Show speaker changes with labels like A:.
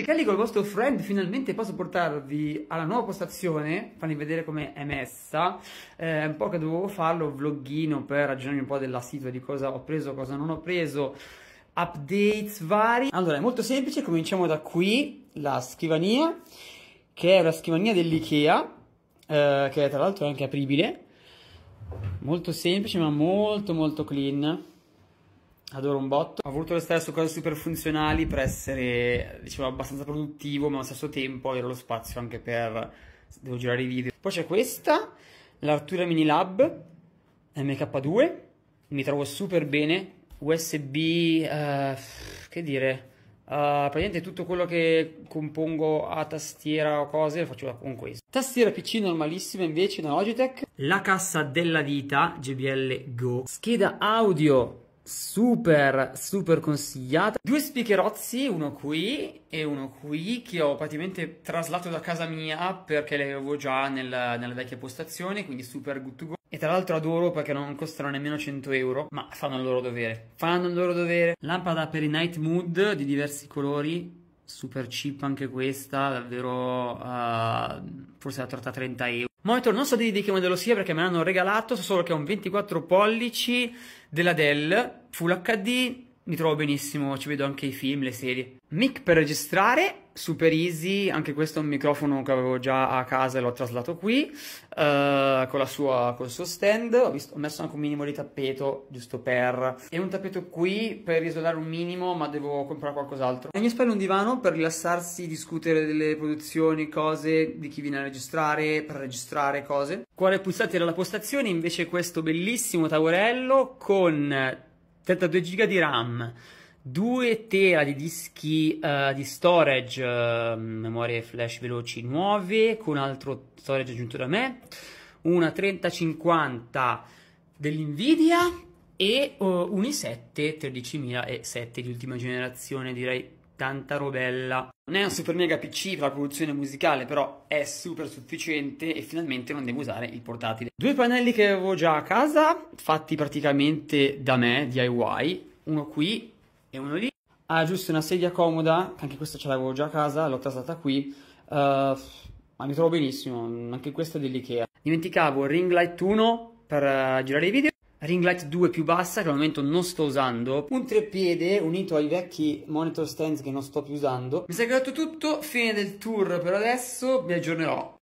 A: Amici Calico, il vostro friend, finalmente posso portarvi alla nuova postazione, farvi vedere come è messa, eh, un po' che dovevo farlo, vlogghino per ragionarmi un po' della sito, di cosa ho preso, cosa non ho preso, updates vari. Allora, è molto semplice, cominciamo da qui, la scrivania, che è la scrivania dell'Ikea, eh, che tra l'altro è anche apribile, molto semplice ma molto molto clean, adoro un botto. Ho voluto lo stesso cose super funzionali per essere, diciamo, abbastanza produttivo, ma allo stesso tempo avere lo spazio anche per... devo girare i video. Poi c'è questa, l'Artura Mini Lab MK2, mi trovo super bene, USB, uh, eh, che dire... Uh, praticamente tutto quello che compongo a tastiera o cose lo faccio con questo. Tastiera PC normalissima invece da Logitech. La cassa della vita GBL Go. Scheda audio super super consigliata due speakerozzi uno qui e uno qui che ho praticamente traslato da casa mia perché le avevo già nella, nella vecchia postazione quindi super good to go e tra l'altro adoro perché non costano nemmeno 100 euro, ma fanno il loro dovere. Fanno il loro dovere. Lampada per i night mood di diversi colori, super cheap anche questa, davvero uh, forse la tratta 30 euro. Monitor non so di, di che modello sia perché me l'hanno regalato, so solo che è un 24 pollici della Dell Full HD mi trovo benissimo, ci vedo anche i film, le serie. Mic per registrare, super easy, anche questo è un microfono che avevo già a casa e l'ho traslato qui, eh, con sua, col suo stand, ho, visto, ho, messo anche un minimo di tappeto, giusto per, e un tappeto qui per isolare un minimo, ma devo comprare qualcos'altro. Ai miei spalle un divano per rilassarsi, discutere delle produzioni, cose, di chi viene a registrare, per registrare cose. Quale pulsante dalla postazione, invece questo bellissimo tavolello con 32 giga di RAM, 2 tera di dischi uh, di storage, uh, memorie flash veloci nuove, con altro storage aggiunto da me, una 3050 dell'Nvidia e uh, un i7 13007 di ultima generazione, direi tanta robella. Non è un super mega PC per la produzione musicale, però è super sufficiente e finalmente non devo usare il portatile. Due pannelli che avevo già a casa, fatti praticamente da me, DIY, uno qui e uno lì. Ah, giusto, una sedia comoda, anche questa ce l'avevo già a casa, l'ho tasata qui. Uh, ma mi trovo benissimo, anche questa è dell'IKEA. Dimenticavo Ring Light 1 per eh, girare i video ring light 2 più bassa che al momento non sto usando un treppiede unito ai vecchi monitor stands che non sto più usando mi sei che tutto fine del tour per adesso mi aggiornerò